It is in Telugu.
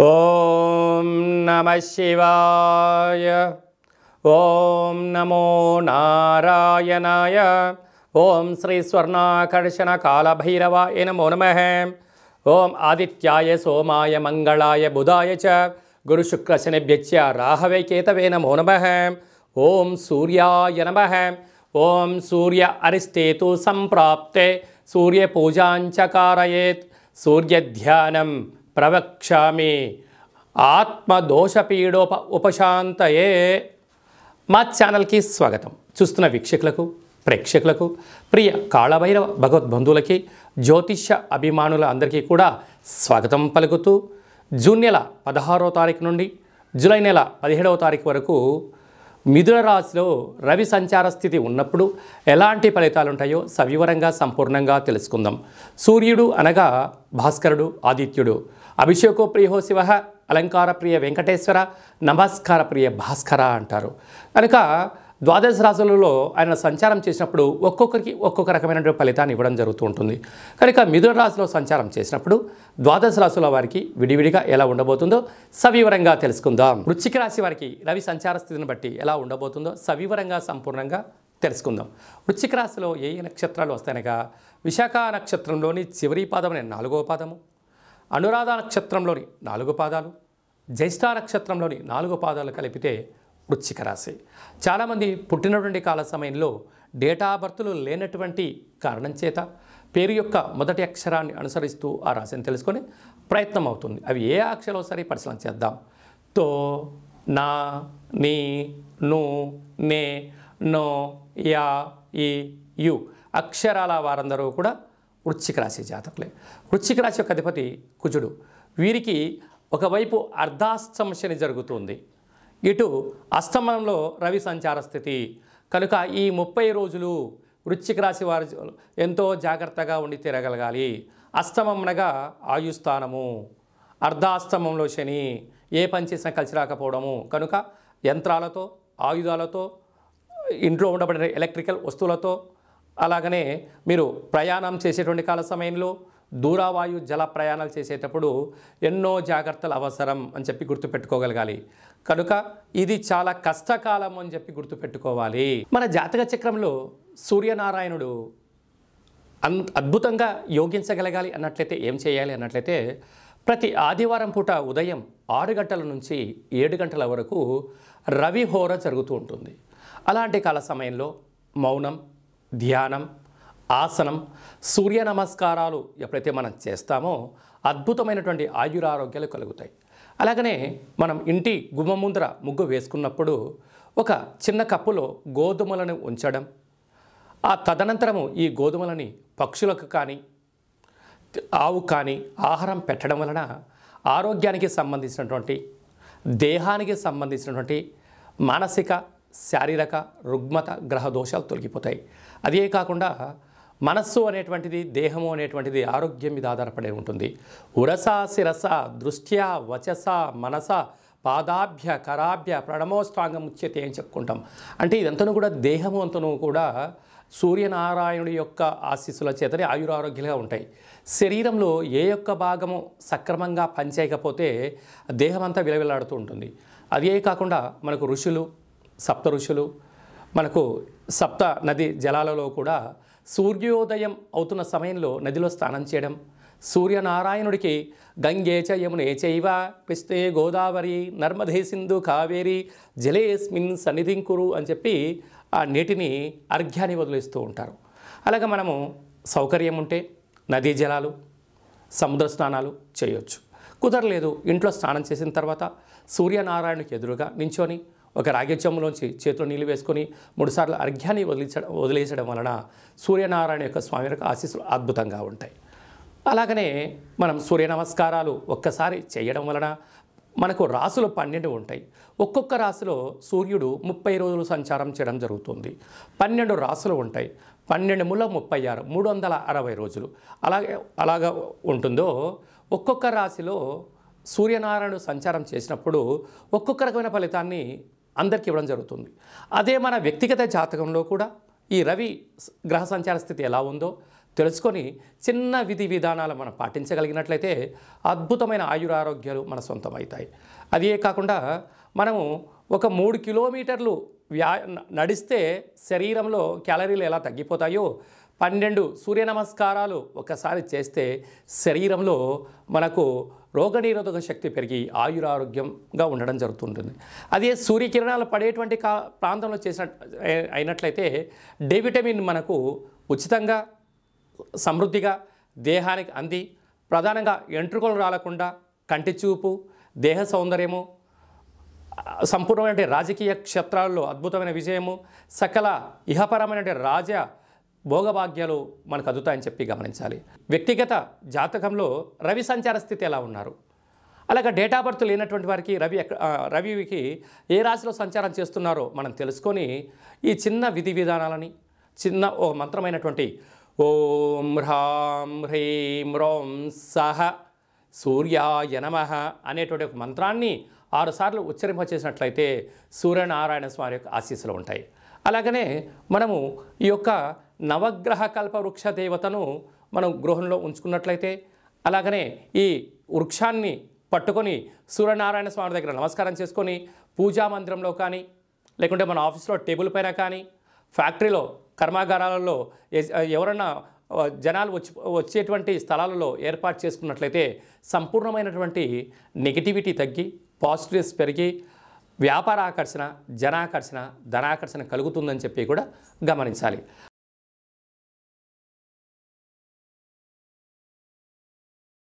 ओम नमः शिवाय ओम नमो नारायणाय ओम श्री स्वर्णाकर्षण कालभैरवाय नमो नमः ओम आदित्याय सोमाय मंगलाय बुधाय च गुरुशुक्रशनिभ्यच्च राहवे केतवे नमो नमः ओम सूर्याय नमः ओम सूर्य अरिस्ते संप्राप्ते सूर्यपूजाञ्च कारयेत् सूर्यध्यानम् ప్రవక్ష్యామి ఆత్మదోషపీడోప ఉపశాంతయే మా ఛానల్కి స్వాగతం చూస్తున్న వీక్షకులకు ప్రేక్షకులకు ప్రియ కాళభైరవ భగవద్బంధువులకి జ్యోతిష్య అభిమానుల అందరికీ కూడా స్వాగతం పలుకుతూ జూన్ నెల పదహారో తారీఖు నుండి జూలై నెల పదిహేడవ తారీఖు వరకు మిథున రాశిలో రవి సంచార స్థితి ఉన్నప్పుడు ఎలాంటి ఫలితాలు ఉంటాయో సవివరంగా సంపూర్ణంగా తెలుసుకుందాం సూర్యుడు అనగా భాస్కరుడు ఆదిత్యుడు అభిషేకో ప్రియో శివ అలంకార ప్రియ వెంకటేశ్వర నమస్కార ప్రియ భాస్కర అంటారు కనుక ద్వాదశ రాజులలో ఆయన సంచారం చేసినప్పుడు ఒక్కొక్కరికి ఒక్కొక్క రకమైనటువంటి ఫలితాన్ని ఇవ్వడం జరుగుతూ ఉంటుంది కనుక మిథున రాశిలో సంచారం చేసినప్పుడు ద్వాదశ రాశుల వారికి విడివిడిగా ఎలా ఉండబోతుందో సవివరంగా తెలుసుకుందాం వృశ్చిక రాశి వారికి రవి సంచార స్థితిని బట్టి ఎలా ఉండబోతుందో సవివరంగా సంపూర్ణంగా తెలుసుకుందాం వృశ్చిక రాశిలో ఏ నక్షత్రాలు వస్తాయనగా విశాఖ నక్షత్రంలోని చివరి పాదం నాలుగవ పాదము అనురాధ నక్షత్రంలోని నాలుగు పాదాలు జ్యేష్ఠ నక్షత్రంలోని నాలుగు పాదాలు కలిపితే వృచ్చిక రాశి చాలామంది పుట్టినటువంటి కాల సమయంలో డేటా బర్త్లు లేనటువంటి కారణం చేత పేరు యొక్క మొదటి అక్షరాన్ని అనుసరిస్తూ ఆ రాశిని తెలుసుకొని ప్రయత్నం అవుతుంది అవి ఏ అక్షరాలు సరే పరిశీలన చేద్దాం తో నా నీ ను నే నో యా ఈ యు అక్షరాల వారందరూ కూడా వృశ్చిక రాశి జాతకులే వృశ్చిక రాశి యొక్క అధిపతి కుజుడు వీరికి ఒకవైపు అర్ధాష్టమ జరుగుతుంది ఇటు అష్టమంలో రవి సంచార స్థితి కనుక ఈ ముప్పై రోజులు వృశ్చిక రాశి వారు ఎంతో జాగ్రత్తగా ఉండి తిరగలగాలి అస్తమంనగా ఆయుస్థానము అర్ధాష్టమంలో శని ఏ పని చేసినా కలిసి రాకపోవడము కనుక యంత్రాలతో ఆయుధాలతో ఇంట్లో ఉండబడిన ఎలక్ట్రికల్ వస్తువులతో అలాగనే మీరు ప్రయాణం చేసేటువంటి కాల సమయంలో దూరావాయు జల ప్రయాణాలు చేసేటప్పుడు ఎన్నో జాగ్రత్తలు అవసరం అని చెప్పి గుర్తుపెట్టుకోగలగాలి కనుక ఇది చాలా కష్టకాలం అని చెప్పి గుర్తుపెట్టుకోవాలి మన జాతక చక్రంలో సూర్యనారాయణుడు అన్ అద్భుతంగా యోగించగలగాలి అన్నట్లయితే ఏం చేయాలి అన్నట్లయితే ప్రతి ఆదివారం పూట ఉదయం ఆరు గంటల నుంచి ఏడు గంటల వరకు రవి హోర జరుగుతూ ఉంటుంది అలాంటి కాల సమయంలో మౌనం ధ్యానం ఆసనం సూర్య నమస్కారాలు ఎప్పుడైతే మనం చేస్తామో అద్భుతమైనటువంటి ఆయురారోగ్యాలు కలుగుతాయి అలాగనే మనం ఇంటి గుమ్మ ముందర ముగ్గు వేసుకున్నప్పుడు ఒక చిన్న కప్పులో గోధుమలను ఉంచడం ఆ తదనంతరము ఈ గోధుమలని పక్షులకు కానీ ఆవు కానీ ఆహారం పెట్టడం వలన ఆరోగ్యానికి సంబంధించినటువంటి దేహానికి సంబంధించినటువంటి మానసిక శారీరక రుగ్మత గ్రహ దోషాలు తొలగిపోతాయి అదే కాకుండా మనస్సు అనేటువంటిది దేహము అనేటువంటిది ఆరోగ్యం మీద ఆధారపడి ఉంటుంది ఉరస శిరస దృష్ట్యా వచస మనస పాదాభ్య కరాభ్య ప్రణమోష్టాంగం ఉచ్యతే అని చెప్పుకుంటాం అంటే ఇదంతను కూడా దేహము అంతను కూడా సూర్యనారాయణుడి యొక్క ఆశీస్సుల చేతనే ఆయురారోగ్యాలుగా ఉంటాయి శరీరంలో ఏ యొక్క భాగము సక్రమంగా పనిచేయకపోతే దేహం అంతా విలవిలాడుతూ ఉంటుంది అదే కాకుండా మనకు ఋషులు సప్త ఋషులు మనకు సప్త నది జలాలలో కూడా సూర్యోదయం అవుతున్న సమయంలో నదిలో స్నానం చేయడం సూర్యనారాయణుడికి గంగేచ యమునే చైవ పిస్తే గోదావరి నర్మదే సింధు కావేరి జలేస్మిన్ సన్నిధింకురు అని చెప్పి ఆ నీటిని అర్ఘ్యాన్ని వదిలేస్తూ ఉంటారు అలాగే మనము సౌకర్యం ఉంటే నదీ జలాలు సముద్ర స్నానాలు చేయొచ్చు కుదరలేదు ఇంట్లో స్నానం చేసిన తర్వాత సూర్యనారాయణుడికి ఎదురుగా నించొని ఒక రాగి చేతిలో నీళ్ళు వేసుకొని మూడుసార్లు అర్ఘ్యాన్ని వదిలించడం వదిలేసడం వలన సూర్యనారాయణ యొక్క స్వామి యొక్క ఆశీస్సులు అద్భుతంగా ఉంటాయి అలాగనే మనం సూర్య నమస్కారాలు ఒక్కసారి చేయడం వలన మనకు రాసులు పన్నెండు ఉంటాయి ఒక్కొక్క రాశిలో సూర్యుడు ముప్పై రోజులు సంచారం చేయడం జరుగుతుంది పన్నెండు రాసులు ఉంటాయి పన్నెండు ముళ్ళ ముప్పై ఆరు మూడు వందల అరవై రోజులు అలాగే అలాగా ఉంటుందో ఒక్కొక్క రాశిలో సూర్యనారాయణ సంచారం చేసినప్పుడు ఒక్కొక్క రకమైన ఫలితాన్ని అందరికీ ఇవ్వడం జరుగుతుంది అదే మన వ్యక్తిగత జాతకంలో కూడా ఈ రవి గ్రహ సంచార స్థితి ఎలా ఉందో తెలుసుకొని చిన్న విధి విధానాలు మనం పాటించగలిగినట్లయితే అద్భుతమైన ఆయురారోగ్యాలు మన సొంతం అవుతాయి అదే కాకుండా మనము ఒక మూడు కిలోమీటర్లు వ్యా నడిస్తే శరీరంలో క్యాలరీలు ఎలా తగ్గిపోతాయో పన్నెండు సూర్య నమస్కారాలు ఒకసారి చేస్తే శరీరంలో మనకు రోగనిరోధక శక్తి పెరిగి ఆయురారోగ్యంగా ఉండడం జరుగుతుంటుంది అదే సూర్యకిరణాలు పడేటువంటి కా ప్రాంతంలో చేసిన అయినట్లయితే డి విటమిన్ మనకు ఉచితంగా సమృద్ధిగా దేహానికి అంది ప్రధానంగా ఎంట్రుకలు రాలకుండా కంటి చూపు దేహ సౌందర్యము సంపూర్ణమైన రాజకీయ క్షేత్రాల్లో అద్భుతమైన విజయము సకల ఇహపరమైన రాజ భోగభాగ్యాలు మనకు అదుతాయని చెప్పి గమనించాలి వ్యక్తిగత జాతకంలో రవి సంచార స్థితి ఎలా ఉన్నారు అలాగే ఆఫ్ బర్త్ లేనటువంటి వారికి రవి రవికి ఏ రాశిలో సంచారం చేస్తున్నారో మనం తెలుసుకొని ఈ చిన్న విధి విధానాలని చిన్న ఓ మంత్రమైనటువంటి ఓం హ్రాం హ్రీం రోం సహ సూర్యాయ నమ అనేటువంటి ఒక మంత్రాన్ని ఆరుసార్లు ఉచ్చరింప చేసినట్లయితే సూర్యనారాయణ స్వామి యొక్క ఆశీస్సులు ఉంటాయి అలాగనే మనము ఈ యొక్క నవగ్రహ కల్ప వృక్ష దేవతను మనం గృహంలో ఉంచుకున్నట్లయితే అలాగనే ఈ వృక్షాన్ని పట్టుకొని సూర్యనారాయణ స్వామి దగ్గర నమస్కారం చేసుకొని పూజా మందిరంలో కానీ లేకుంటే మన ఆఫీస్లో టేబుల్ పైన కానీ ఫ్యాక్టరీలో కర్మాగారాలలో ఎవరన్నా జనాలు వచ్చి వచ్చేటువంటి స్థలాలలో ఏర్పాటు చేసుకున్నట్లయితే సంపూర్ణమైనటువంటి నెగిటివిటీ తగ్గి పాజిటివ్స్ పెరిగి వ్యాపార ఆకర్షణ జనాకర్షణ ధనాకర్షణ కలుగుతుందని చెప్పి కూడా గమనించాలి